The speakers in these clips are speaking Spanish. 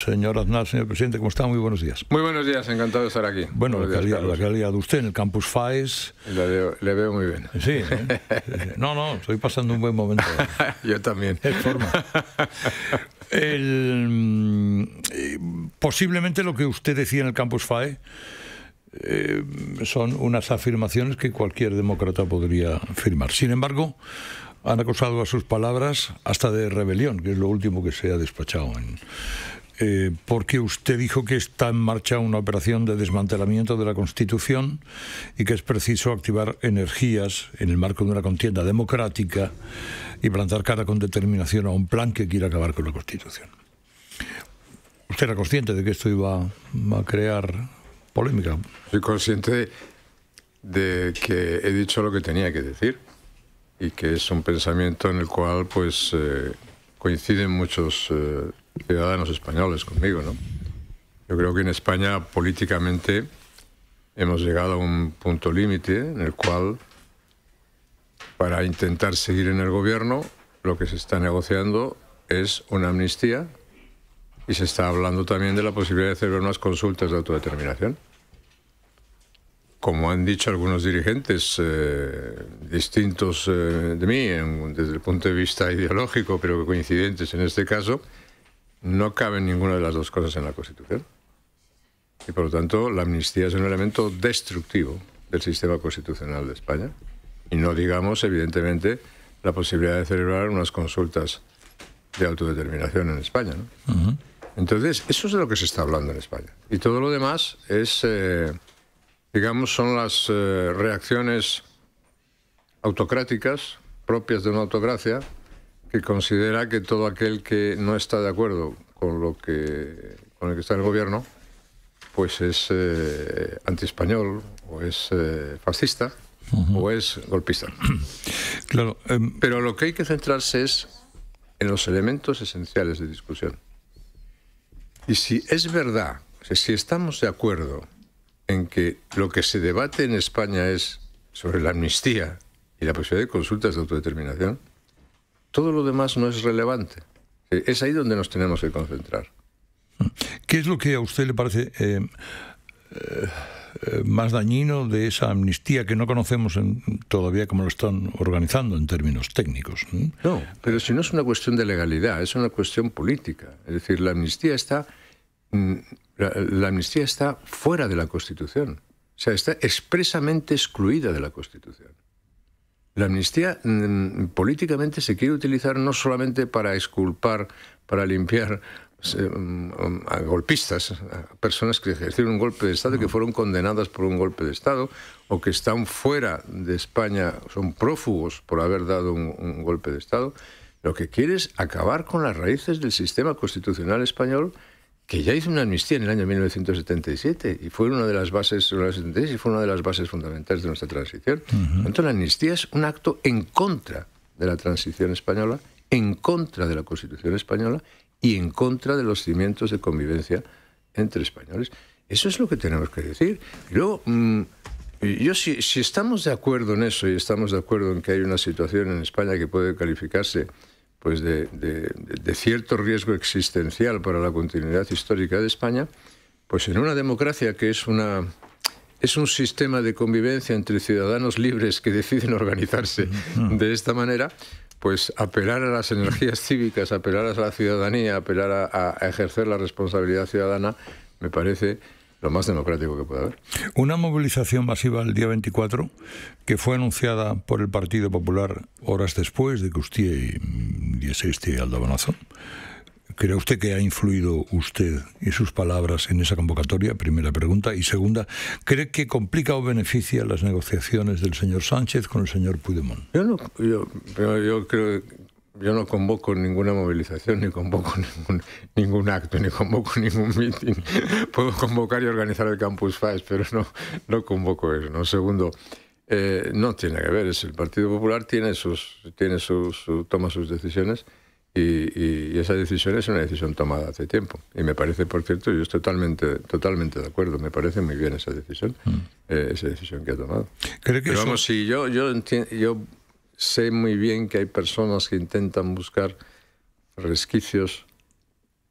Señor Aznar, señor presidente, ¿cómo está? Muy buenos días. Muy buenos días, encantado de estar aquí. Bueno, la calidad, de usted en el Campus FAES. Le veo, veo muy bien. ¿eh? Sí, No, no, estoy pasando un buen momento. Yo también. De forma. Mm, posiblemente lo que usted decía en el Campus FAE eh, son unas afirmaciones que cualquier demócrata podría firmar. Sin embargo, han acusado a sus palabras hasta de rebelión, que es lo último que se ha despachado en eh, porque usted dijo que está en marcha una operación de desmantelamiento de la Constitución y que es preciso activar energías en el marco de una contienda democrática y plantar cara con determinación a un plan que quiera acabar con la Constitución. ¿Usted era consciente de que esto iba a crear polémica? Soy consciente de que he dicho lo que tenía que decir y que es un pensamiento en el cual pues eh, coinciden muchos... Eh, ciudadanos españoles conmigo, ¿no? Yo creo que en España políticamente hemos llegado a un punto límite en el cual para intentar seguir en el gobierno lo que se está negociando es una amnistía y se está hablando también de la posibilidad de hacer unas consultas de autodeterminación. Como han dicho algunos dirigentes eh, distintos eh, de mí desde el punto de vista ideológico, pero coincidentes en este caso, no cabe ninguna de las dos cosas en la Constitución. Y por lo tanto, la amnistía es un elemento destructivo del sistema constitucional de España. Y no digamos, evidentemente, la posibilidad de celebrar unas consultas de autodeterminación en España. Entonces, eso es de lo que se está hablando en España. Y todo lo demás es, eh, digamos, son las eh, reacciones autocráticas propias de una autocracia que considera que todo aquel que no está de acuerdo con lo que con el que está el gobierno, pues es eh, anti español, o es eh, fascista o es golpista. Claro, em, Pero lo que hay que centrarse es en los elementos esenciales de discusión. Y si es verdad, si estamos de acuerdo en que lo que se debate en España es sobre la amnistía y la posibilidad de consultas de autodeterminación, todo lo demás no es relevante. Eh, es ahí donde nos tenemos que concentrar. ¿Qué es lo que a usted le parece eh, eh, más dañino de esa amnistía que no conocemos todavía cómo lo están organizando en términos técnicos? ¿Mm? No, pero si no es una cuestión de legalidad, es una cuestión política. Es decir, la amnistía está, mm, la amnistía está fuera de la Constitución. O sea, está expresamente excluida de la Constitución. La amnistía mm, políticamente se quiere utilizar no solamente para exculpar, para limpiar eh, mm, a golpistas, a personas que ejercieron un golpe de Estado y que fueron condenadas por un golpe de Estado o que están fuera de España, son prófugos por haber dado un golpe de Estado. Lo que quiere es acabar con las raíces del sistema constitucional español que ya hizo una amnistía en el año 1977 y fue una de las bases y fue una de las bases fundamentales de nuestra transición. Entonces la amnistía es un acto en contra de la transición española, en contra de la Constitución española y en contra de los cimientos de convivencia entre españoles. Eso es lo que tenemos que decir. Y luego mm, yo si, estamos de acuerdo en eso y estamos de acuerdo en que hay una situación en España que puede calificarse pues de, cierto riesgo existencial para la continuidad histórica de España, pues en una democracia que es una es un sistema de convivencia entre ciudadanos libres que deciden organizarse de esta manera, pues apelar a las energías cívicas, apelar a la ciudadanía, apelar a ejercer la responsabilidad ciudadana, me parece lo más democrático que pueda haber. Una movilización masiva el día 24 que fue anunciada por el Partido Popular horas después de que usted mm, diese este aldabonazo. ¿Cree usted que ha influido usted y sus palabras en esa convocatoria? Primera pregunta. Y segunda, ¿cree que complica o beneficia las negociaciones del señor Sánchez con el señor Puigdemont? Yo no, yo, yo creo yo no convoco ninguna movilización, ni convoco ningún, ningún acto, ni convoco ningún meeting. Puedo convocar y organizar el Campus FAES, pero no, no convoco eso. ¿no? Segundo, eh, no tiene que ver. Es el Partido Popular tiene sus, tiene sus, toma sus decisiones y, esa decisión es una decisión tomada hace tiempo. Y me parece, por cierto, yo estoy totalmente, totalmente de acuerdo. Me parece muy bien esa decisión, mm. eh, esa decisión que ha tomado. Creo que pero vamos, si yo, yo sé muy bien que hay personas que intentan buscar resquicios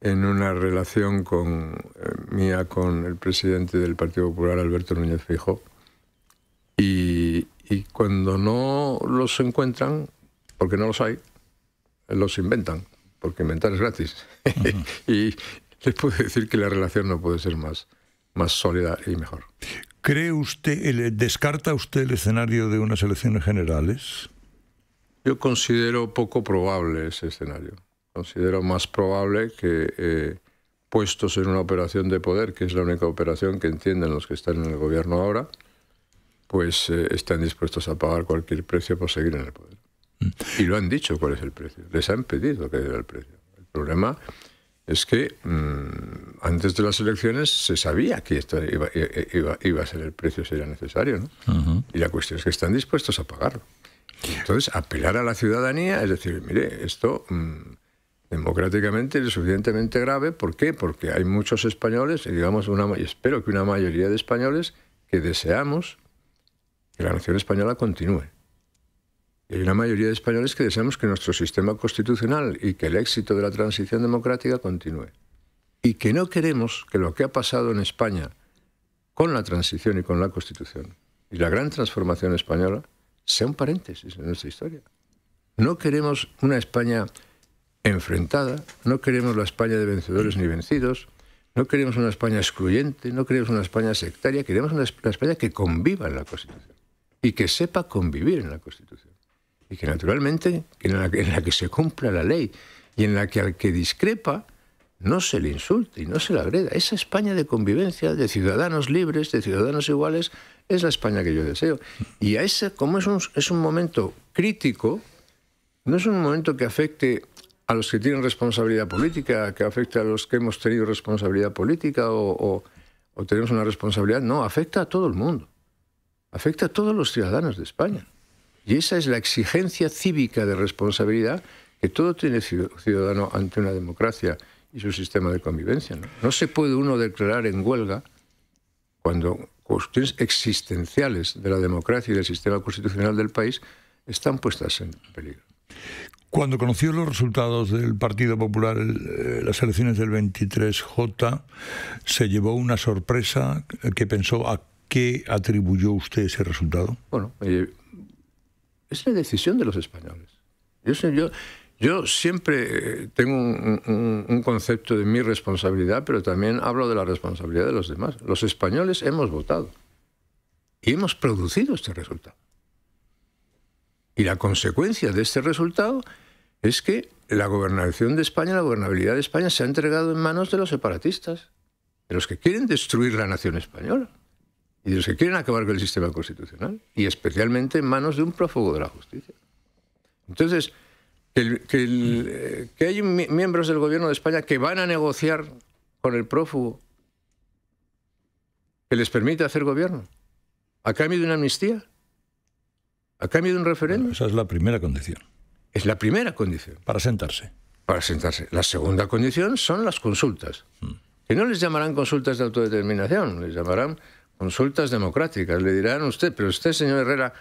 en una relación con, eh, mía con el presidente del Partido Popular, Alberto Núñez fijó Y, cuando no los encuentran, porque no los hay, los inventan, porque inventar es gratis. y les puedo decir que la relación no puede ser más, más sólida y mejor. ¿Cree usted, descarta usted el escenario de unas elecciones generales? Yo considero poco probable ese escenario. Considero más probable que eh, puestos en una operación de poder, que es la única operación que entienden los que están en el gobierno ahora, pues eh, están dispuestos a pagar cualquier precio por seguir en el poder. Mm. Y lo han dicho cuál es el precio. Les han pedido que diera el precio. El problema es que mm, antes de las elecciones se sabía que eh, iba, a ser el precio, si era necesario. ¿no? Y la cuestión es que están dispuestos a pagarlo. Entonces, apelar a la ciudadanía, es decir, mire, esto mm, democráticamente es suficientemente grave. ¿Por qué? Porque hay muchos españoles, digamos, una, y espero que una mayoría de españoles, que deseamos que la nación española continúe. Y hay una mayoría de españoles que deseamos que nuestro sistema constitucional y que el éxito de la transición democrática continúe. Y que no queremos que lo que ha pasado en España con la transición y con la constitución y la gran transformación española sea un paréntesis en nuestra historia. No queremos una España enfrentada, no queremos la España de vencedores ni vencidos, no queremos una España excluyente, no queremos una España sectaria, queremos una España que conviva en la Constitución y que sepa convivir en la Constitución. Y que naturalmente en la, en la que se cumpla la ley y en la que al que discrepa no se le insulte y no se le agreda. Esa España de convivencia, de ciudadanos libres, de ciudadanos iguales, es la España que yo deseo. Y a ese, como es un, momento crítico, no es un momento que afecte a los que tienen responsabilidad política, que afecte a los que hemos tenido responsabilidad política o, tenemos una responsabilidad, no, afecta a todo el mundo, afecta a todos los ciudadanos de España. Y esa es la exigencia cívica de responsabilidad que todo tiene ciudadano ante una democracia y su sistema de convivencia. no se puede uno declarar en huelga cuando cuestiones existenciales de la democracia y del sistema constitucional del país están puestas en peligro. Cuando conoció los resultados del Partido Popular, en eh, las elecciones del 23J, se llevó una sorpresa que pensó a qué atribuyó usted ese resultado. Bueno, eh, es la decisión de los españoles. Yo, yo, yo siempre eh, tengo un, concepto de mi responsabilidad, pero también hablo de la responsabilidad de los demás. Los españoles hemos votado y hemos producido este resultado. Y la consecuencia de este resultado es que la gobernación de España, la gobernabilidad de España se ha entregado en manos de los separatistas, de los que quieren destruir la nación española y de los que quieren acabar con el sistema constitucional, y especialmente en manos de un prófugo de la justicia. Entonces, Mm. Eh, que, hay miembros del gobierno de España que van a negociar con el prófugo que les permite hacer gobierno a cambio de una amnistía, a cambio de un referéndum. esa es la primera condición. Es la primera condición. Para sentarse. Para sentarse. La segunda condición son las consultas. Mm. Que no les llamarán consultas de autodeterminación, les llamarán consultas democráticas. Le dirán a usted, pero usted, señor Herrera,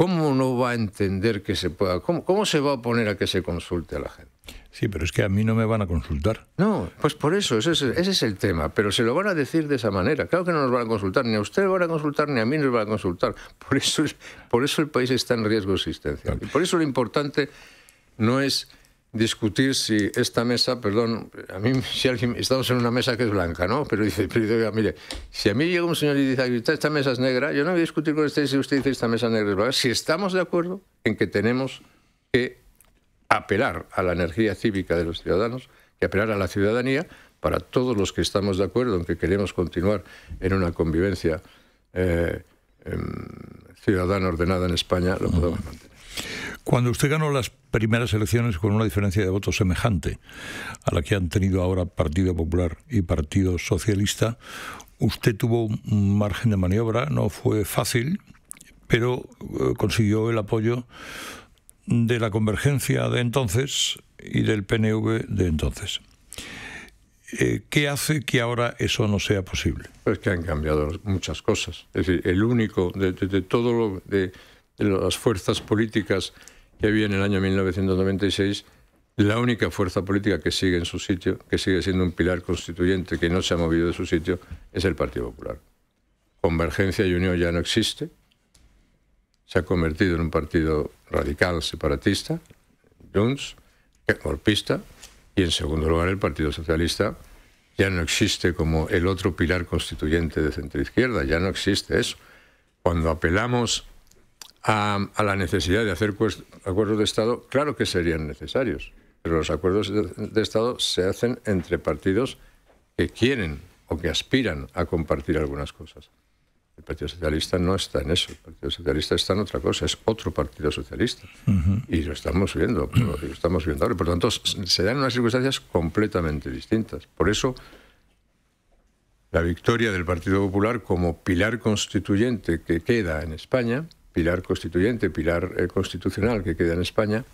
¿Cómo no va a entender que se pueda? ¿Cómo, se va a poner a que se consulte a la gente? Sí, pero es que a mí no me van a consultar. No, pues por eso, ese es, el tema. Pero se lo van a decir de esa manera. Claro que no nos van a consultar, ni a usted van a consultar, ni a mí nos van a consultar. Por eso, por eso el país está en riesgo existencial. Y por eso lo importante no es discutir si esta mesa, perdón, a mí, si alguien, estamos en una mesa que es blanca, ¿no? Pero dice, mire, si a mí llega un señor y dice, esta mesa es negra, yo no voy a discutir con usted si usted dice esta mesa negra es blanca. Si estamos de acuerdo en que tenemos que apelar a la energía cívica de los ciudadanos, que apelar a la ciudadanía, para todos los que estamos de acuerdo en que queremos continuar en una convivencia eh, em, ciudadana ordenada en España, lo podemos mantener. Cuando usted ganó las primeras elecciones con una diferencia de votos semejante a la que han tenido ahora Partido Popular y Partido Socialista, usted tuvo un margen de maniobra, no fue fácil, pero eh, consiguió el apoyo de la convergencia de entonces y del PNV de entonces. Eh, ¿Qué hace que ahora eso no sea posible? Pues que han cambiado muchas cosas. Es decir, el único de, de, todo lo de las fuerzas políticas que había en el año 1996 la única fuerza política que sigue en su sitio, que sigue siendo un pilar constituyente, que no se ha movido de su sitio, es el Partido Popular. Convergencia y Unión ya no existe, se ha convertido en un partido radical separatista, Junts, eh, golpista, y en segundo lugar el Partido Socialista ya no existe como el otro pilar constituyente de centroizquierda, ya no existe eso. Cuando apelamos a, la necesidad de hacer pues, acuerdos de Estado, claro que serían necesarios, pero los acuerdos de, Estado se hacen entre partidos que quieren o que aspiran a compartir algunas cosas. El Partido Socialista no está en eso. El Partido Socialista está en otra cosa, es otro Partido Socialista. Y lo estamos viendo, lo estamos viendo ahora. Por lo tanto, se dan unas circunstancias completamente distintas. Por eso, la victoria del Partido Popular como pilar constituyente que queda en España pilar constituyente, pilar eh, constitucional que queda en España,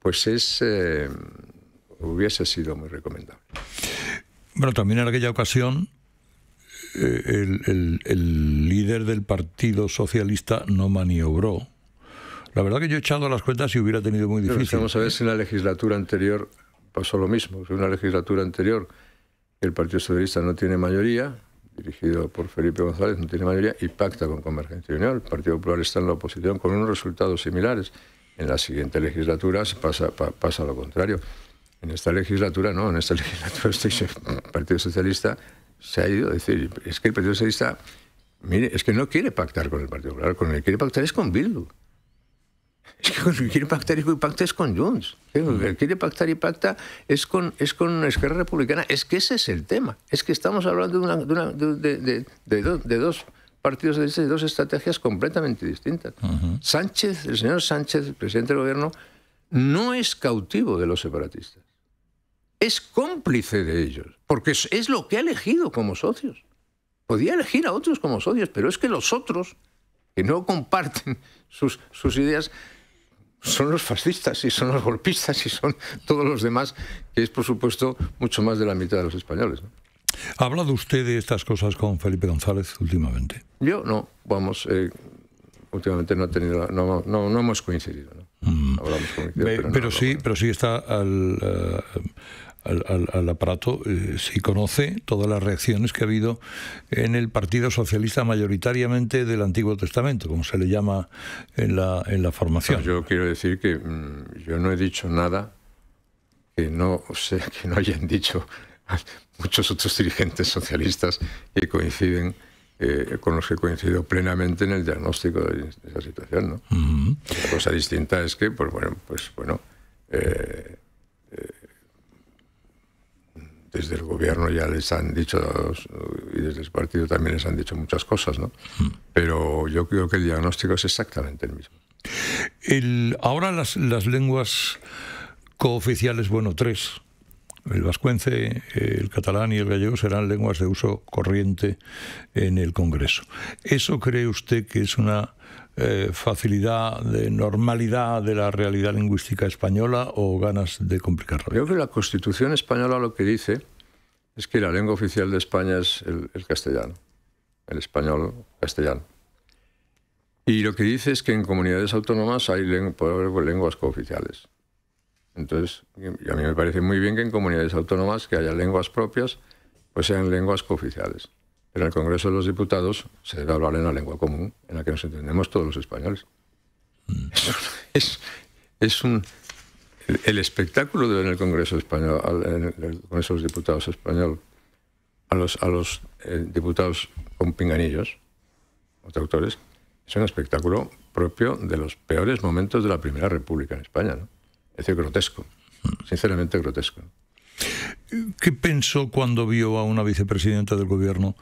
pues es eh, hubiese sido muy recomendable. Bueno, también en aquella ocasión eh, el, líder del Partido Socialista no maniobró. La verdad que yo echando las cuentas y hubiera tenido muy difícil. vamos a ver si en la legislatura anterior pasó lo mismo. En una legislatura anterior el Partido Socialista no tiene mayoría, dirigido por Felipe González, no tiene mayoría y pacta con Convergencia Unión. El Partido Popular está en la oposición con unos resultados similares. En la siguiente legislatura pasa, pasa lo contrario. En esta legislatura no, en esta legislatura el este Partido Socialista se ha ido a decir, es que el Partido Socialista, mire, es que no quiere pactar con el Partido Popular, con el quiere pactar es con Bildu que Quiere pactar y pacta es con Junts. Quiere pactar y pacta es con, es con Esquerra Republicana. Es que ese es el tema. Es que estamos hablando de, de, de, dos, partidos de dos estrategias completamente distintas. Sánchez, el señor Sánchez, presidente del gobierno, no es cautivo de los separatistas. Es cómplice de ellos, porque es lo que ha elegido como socios. Podía elegir a otros como socios, pero es que los otros que no comparten sus, sus ideas son los fascistas y son los golpistas y son todos los demás, que es por supuesto mucho más de la mitad de los españoles. ¿Ha hablado usted de estas cosas con Felipe González últimamente? Yo no, vamos, eh, últimamente no, he tenido, no, no, hemos coincidido. ¿no? Mm. pero, sí, pero sí está al, eh, al, aparato, eh, si conoce todas las reacciones que ha habido en el Partido Socialista mayoritariamente del Antiguo Testamento, como se le llama en la, en la formación. yo quiero decir que mm, yo no he dicho nada que no que no hayan dicho muchos otros dirigentes socialistas que coinciden eh, con los que coincido plenamente en el diagnóstico de esa situación. ¿no? cosa distinta es que, pues bueno, pues bueno, eh, desde el gobierno ya les han dicho, y desde el partido también les han dicho muchas cosas, ¿no? Mm. Pero yo creo que el diagnóstico es exactamente el mismo. ahora las, las lenguas cooficiales, bueno, tres, el vascuence, el catalán y el gallego serán lenguas de uso corriente en el Congreso. ¿Eso cree usted que es una eh, facilidad de normalidad de la realidad lingüística española o ganas de complicarla? Creo que la Constitución española lo que dice es que la lengua oficial de España es el, castellano, el español castellano. Y lo que dice es que en comunidades autónomas hay lenguas cooficiales. Entonces, a mí me parece muy bien que en comunidades autónomas que haya lenguas propias, pues sean lenguas cooficiales en el Congreso de los Diputados se debe hablar en la lengua común, en la que nos entendemos todos los españoles. Mm. Es, El, espectáculo de, en el Congreso español, en Congreso de los Diputados español, a los, eh, diputados con pinganillos, o traductores, es un espectáculo propio de los peores momentos de la Primera República en España. Es decir, grotesco, mm. sinceramente grotesco. ¿Qué pensó cuando vio a una vicepresidenta del gobierno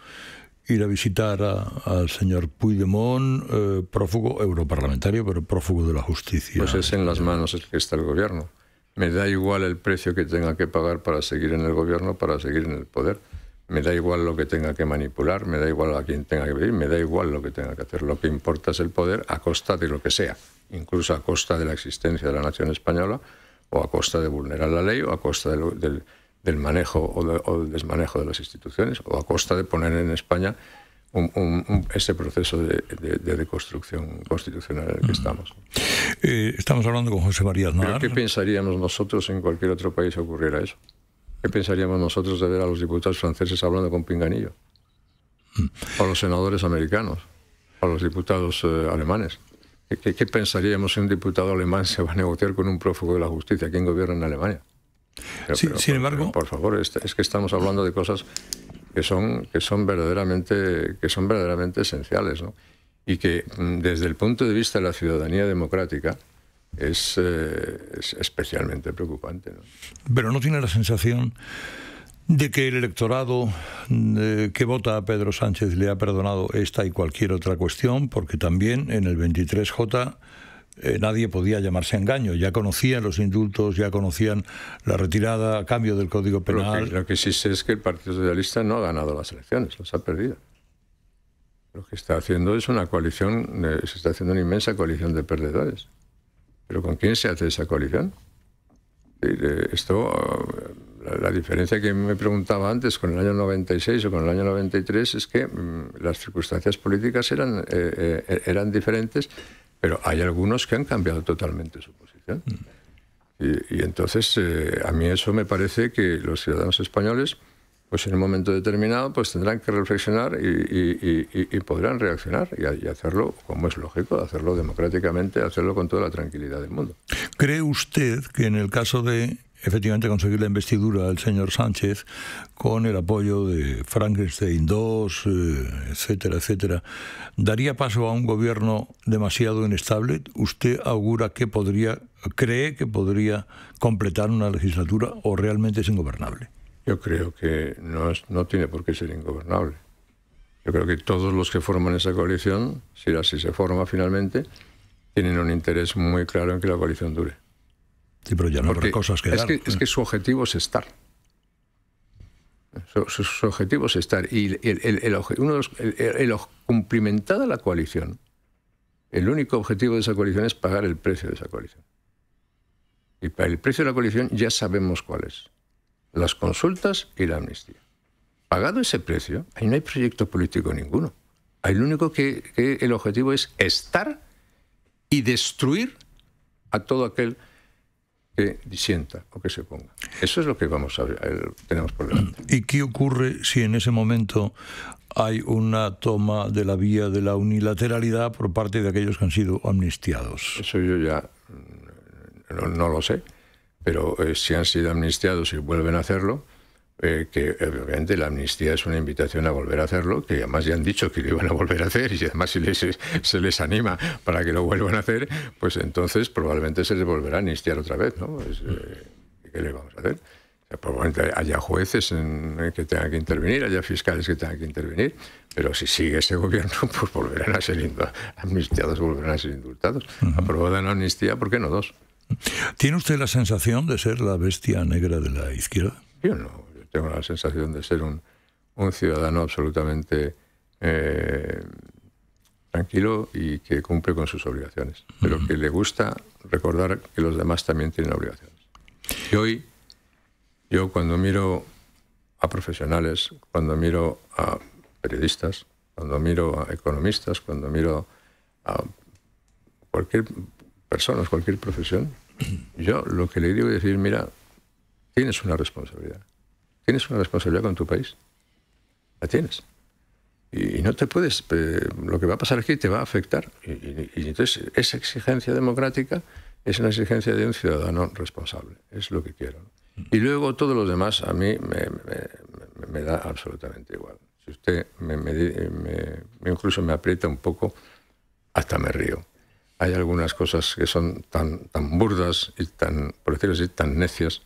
ir a visitar al señor Puigdemont, eh, prófugo europarlamentario, pero prófugo de la justicia? Pues es en las manos el que está el gobierno. Me da igual el precio que tenga que pagar para seguir en el gobierno, para seguir en el poder. Me da igual lo que tenga que manipular, me da igual a quién tenga que pedir, me da igual lo que tenga que hacer. Lo que importa es el poder a costa de lo que sea, incluso a costa de la existencia de la nación española, o a costa de vulnerar la ley, o a costa del del manejo o, del desmanejo de las instituciones o a costa de poner en España un, ese proceso de, deconstrucción constitucional en el que mm. estamos. Eh, estamos hablando con José María Aznar. ¿Qué pensaríamos nosotros en cualquier otro país si ocurriera eso? ¿Qué pensaríamos nosotros de ver a los diputados franceses hablando con Pinganillo? Mm. O a los senadores americanos, o a los diputados eh, alemanes. ¿Qué, ¿Qué, pensaríamos si un diputado alemán se va a negociar con un prófugo de la justicia? ¿Quién gobierna en Alemania? sin embargo. por favor, es que estamos hablando de cosas que son, que son, verdaderamente, que son verdaderamente esenciales, Y que mm, desde el punto de vista de la ciudadanía democrática es, eh, especialmente preocupante. Pero no tiene la sensación de que el electorado mm, que vota a Pedro Sánchez le ha perdonado esta y cualquier otra cuestión, porque también en el 23J eh, nadie podía llamarse engaño. Ya conocían los indultos, ya conocían la retirada a cambio del Código Penal. Lo que, sí sé es que el Partido Socialista no ha ganado las elecciones, las ha perdido. Lo que está haciendo es una coalición, se está haciendo una inmensa coalición de perdedores. ¿Pero con quién se hace esa coalición? Esto, la, diferencia que me preguntaba antes con el año 96 o con el año 93 es que mm, las circunstancias políticas eran, eh, eh, eran diferentes pero hay algunos que han cambiado totalmente su posición. Mm. Y, entonces eh, a mí eso me parece que los ciudadanos españoles, pues en un momento determinado, pues tendrán que reflexionar y, y podrán reaccionar y, hacerlo, como es lógico, hacerlo democráticamente, hacerlo con toda la tranquilidad del mundo. ¿Cree usted que en el caso de efectivamente conseguir la investidura del señor Sánchez con el apoyo de Frankenstein II, eh, etcétera, etcétera, daría paso a un gobierno demasiado inestable. ¿Usted augura que podría, cree que podría completar una legislatura o realmente es ingobernable? Yo creo que no, es, no tiene por qué ser ingobernable. Yo creo que todos los que forman esa coalición, si así se forma finalmente, tienen un interés muy claro en que la coalición dure. Sí, pero ya no cosas que es Que, Es que su objetivo es estar. Su, objetivo es estar. Y el, uno los, cumplimentada la coalición, el único objetivo de esa coalición es pagar el precio de esa coalición. Y para el precio de la coalición ya sabemos cuál es. Las consultas y la amnistía. Pagado ese precio, ahí no hay proyecto político ninguno. El único que el objetivo es estar y destruir a todo aquel disienta o que se ponga. Eso es lo que vamos a, ver, eh, tenemos por ¿Y qué ocurre si en ese momento hay una toma de la vía de la unilateralidad por parte de aquellos que han sido amnistiados? Eso yo ya mm, no, lo sé, pero eh, si han sido amnistiados y vuelven a hacerlo, eh, que eh, obviamente la amnistía es una invitación a volver a hacerlo, que además ya han dicho que lo iban a volver a hacer y además si se les anima para que lo vuelvan a hacer, pues entonces probablemente se les volverá a amnistiar otra vez, ¿no? Eh, ¿Qué le vamos a hacer? probablemente haya jueces en que tengan que intervenir, haya fiscales que tengan que intervenir, pero si sigue ese gobierno, pues volverán a ser amnistiados, volverán a ser indultados. Aprobada la amnistía, ¿por qué no dos? ¿Tiene usted la sensación de ser la bestia negra de la izquierda? Yo no, tengo la sensación de ser un, ciudadano absolutamente eh, tranquilo y que cumple con sus obligaciones, pero que le gusta recordar que los demás también tienen obligaciones. Y hoy, yo cuando miro a profesionales, cuando miro a periodistas, cuando miro a economistas, cuando miro a cualquier persona, cualquier profesión, yo lo que le digo es decir, mira, tienes una responsabilidad. Tienes una responsabilidad con tu país. La tienes. Y, no te puedes. lo que va a pasar aquí te va a afectar. Y, entonces, esa exigencia democrática es una exigencia de un ciudadano responsable. Es lo que quiero. Y luego todo lo demás a mí me, da absolutamente igual. Si usted incluso me aprieta un poco, hasta me río hay algunas cosas que son tan, tan burdas y tan, por decirlo así, tan necias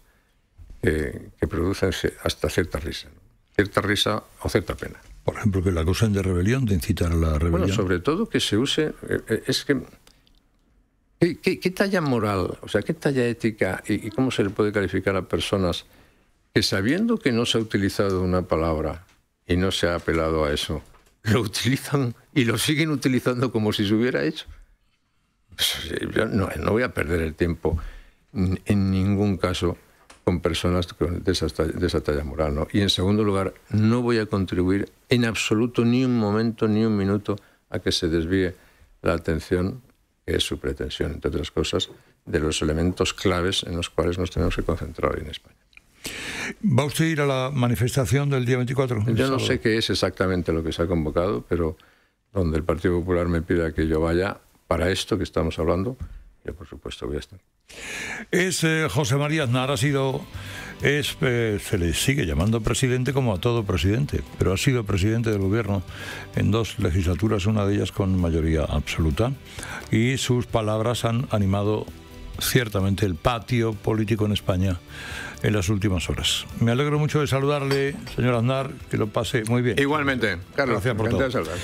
que producen hasta cierta risa. Cierta risa o cierta pena. Por ejemplo, que la acusan de rebelión, de incitar a la rebelión. Bueno, sobre todo que se use. Eh, eh, es que. ¿Qué, talla moral, o sea, qué talla ética y, cómo se le puede calificar a personas que sabiendo que no se ha utilizado una palabra y no se ha apelado a eso, lo utilizan y lo siguen utilizando como si se hubiera hecho? Pues, eh, no voy a perder el tiempo en ningún caso con personas de esa, talla moral. ¿no? Y en segundo lugar, no voy a contribuir en absoluto ni un momento, ni un minuto a que se desvíe la atención, que es su pretensión, entre otras cosas, de los elementos claves en los cuales nos tenemos que concentrar hoy en España. ¿Va usted a ir a la manifestación del día 24? Yo no sé qué es exactamente lo que se ha convocado, pero donde el Partido Popular me pida que yo vaya para esto que estamos hablando, yo, por supuesto voy a estar. Es eh, José María Aznar, ha sido, eh, se le sigue llamando presidente como a todo presidente, pero ha sido presidente del gobierno en dos legislaturas, una de ellas con mayoría absoluta, y sus palabras han animado ciertamente el patio político en España en las últimas horas. Me alegro mucho de saludarle, señor Aznar, que lo pase muy bien. Igualmente, Carlos. Gracias por todo.